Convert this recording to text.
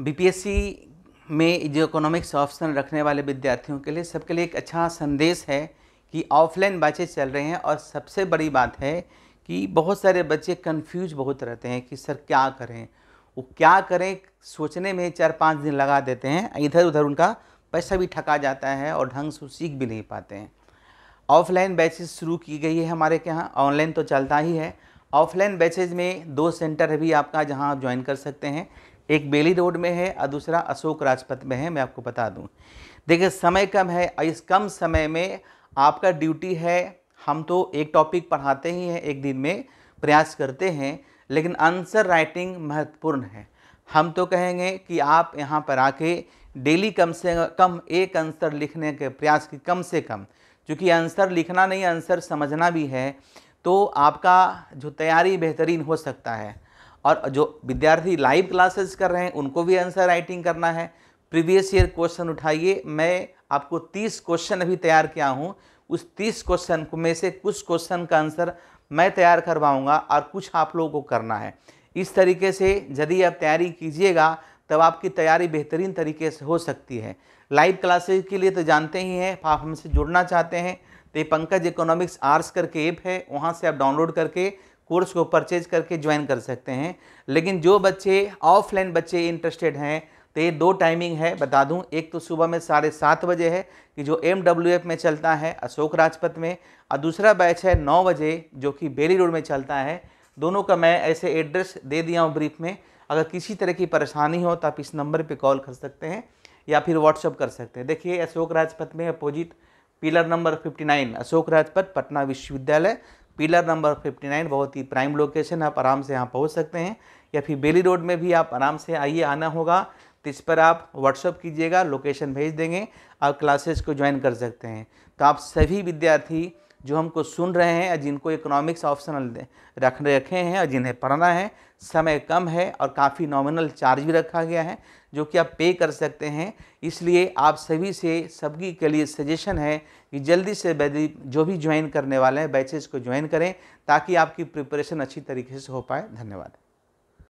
BPSC में जो economics option रखने वाले विद्यार्थियों के लिए सबके लिए एक अच्छा संदेश है कि ऑफलाइन बैचेज चल रहे हैं और सबसे बड़ी बात है कि बहुत सारे बच्चे कंफ्यूज बहुत रहते हैं कि सर क्या करें वो क्या करें सोचने में चार पाँच दिन लगा देते हैं इधर उधर उनका पैसा भी ठका जाता है और ढंग से सीख भी नहीं पाते हैं ऑफलाइन बैचेज शुरू की गई है हमारे यहाँ ऑनलाइन तो चलता ही है ऑफलाइन बैचेज में दो सेंटर है भी आपका जहाँ आप ज्वाइन कर सकते हैं एक बेली रोड में है और दूसरा अशोक राजपथ में है मैं आपको बता दूं देखिए समय कम है इस कम समय में आपका ड्यूटी है हम तो एक टॉपिक पढ़ाते ही हैं एक दिन में प्रयास करते हैं लेकिन आंसर राइटिंग महत्वपूर्ण है हम तो कहेंगे कि आप यहाँ पर आके डेली कम से कम एक आंसर लिखने के प्रयास की कम से कम क्योंकि आंसर लिखना नहीं आंसर समझना भी है तो आपका जो तैयारी बेहतरीन हो सकता है और जो विद्यार्थी लाइव क्लासेस कर रहे हैं उनको भी आंसर राइटिंग करना है प्रीवियस ईयर क्वेश्चन उठाइए मैं आपको तीस क्वेश्चन अभी तैयार किया हूँ उस तीस क्वेश्चन में से कुछ क्वेश्चन का आंसर मैं तैयार करवाऊँगा और कुछ आप लोगों को करना है इस तरीके से यदि आप तैयारी कीजिएगा तब आपकी तैयारी बेहतरीन तरीके से हो सकती है लाइव क्लासेज के लिए तो जानते ही हैं आप हमसे जुड़ना चाहते हैं तो ये पंकज इकोनॉमिक्स आर्ट्स करके ऐप है वहाँ से आप डाउनलोड करके कोर्स को परचेज करके ज्वाइन कर सकते हैं लेकिन जो बच्चे ऑफलाइन बच्चे इंटरेस्टेड हैं तो ये दो टाइमिंग है बता दूं एक तो सुबह में साढ़े सात बजे है कि जो एम डब्ल्यू एफ में चलता है अशोक राजपथ में और दूसरा बैच है नौ बजे जो कि बेली रोड में चलता है दोनों का मैं ऐसे एड्रेस दे दिया हूँ ब्रीफ में अगर किसी तरह की परेशानी हो तो आप इस नंबर पर कॉल कर सकते हैं या फिर व्हाट्सअप कर सकते हैं देखिए अशोक राजपथ में opposite pillar number 59 Ashok Rajpath Patna विश्वविद्यालय पिलर नंबर 59 बहुत ही प्राइम लोकेशन आप आराम से यहाँ पहुँच सकते हैं या फिर बेली रोड में भी आप आराम से आइए आना होगा तो इस पर आप व्हाट्सअप कीजिएगा लोकेशन भेज देंगे आप क्लासेस को ज्वाइन कर सकते हैं तो आप सभी विद्यार्थी जो हमको सुन रहे हैं और जिनको इकोनॉमिक्स ऑप्शनल रख रखे हैं और जिन्हें पढ़ना है समय कम है और काफ़ी नॉमिनल चार्ज भी रखा गया है जो कि आप पे कर सकते हैं इसलिए आप सभी से सबकी के लिए सजेशन है कि जल्दी से जो भी ज्वाइन करने वाले हैं बैचेस को ज्वाइन करें ताकि आपकी प्रिपरेशन अच्छी तरीके से हो पाए धन्यवाद